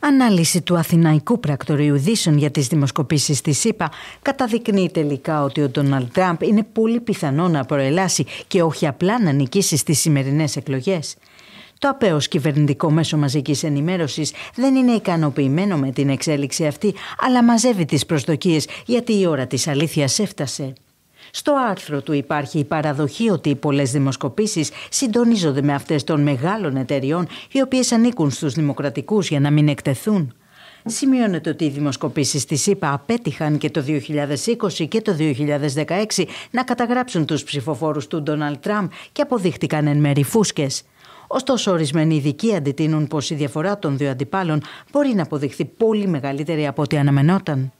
Ανάλυση του Αθηναϊκού Πρακτορείου Δήσων για τις δημοσκοπήσεις της ΣΥΠΑ καταδεικνύει τελικά ότι ο Ντόναλτ Τραμπ είναι πολύ πιθανό να προελάσει και όχι απλά να νικήσει στις σημερινές εκλογές. Το απέως κυβερνητικό μέσο μαζικής ενημέρωσης δεν είναι ικανοποιημένο με την εξέλιξη αυτή, αλλά μαζεύει τις προσδοκίες γιατί η ώρα της αλήθειας έφτασε. Στο άρθρο του υπάρχει η παραδοχή ότι οι πολλές δημοσκοπήσεις συντονίζονται με αυτές των μεγάλων εταιριών, οι οποίες ανήκουν στους δημοκρατικούς για να μην εκτεθούν. Σημειώνεται ότι οι δημοσκοπήσεις της ΕΠΑ απέτυχαν και το 2020 και το 2016 να καταγράψουν τους ψηφοφόρους του Ντόναλτ Τραμπ και αποδείχτηκαν εν μέρη φούσκες. Ωστόσο, ορισμένοι ειδικοί αντιτείνουν πως η διαφορά των δύο αντιπάλων μπορεί να αποδειχθεί πολύ μεγαλύτερη από ό,τι αναμενόταν.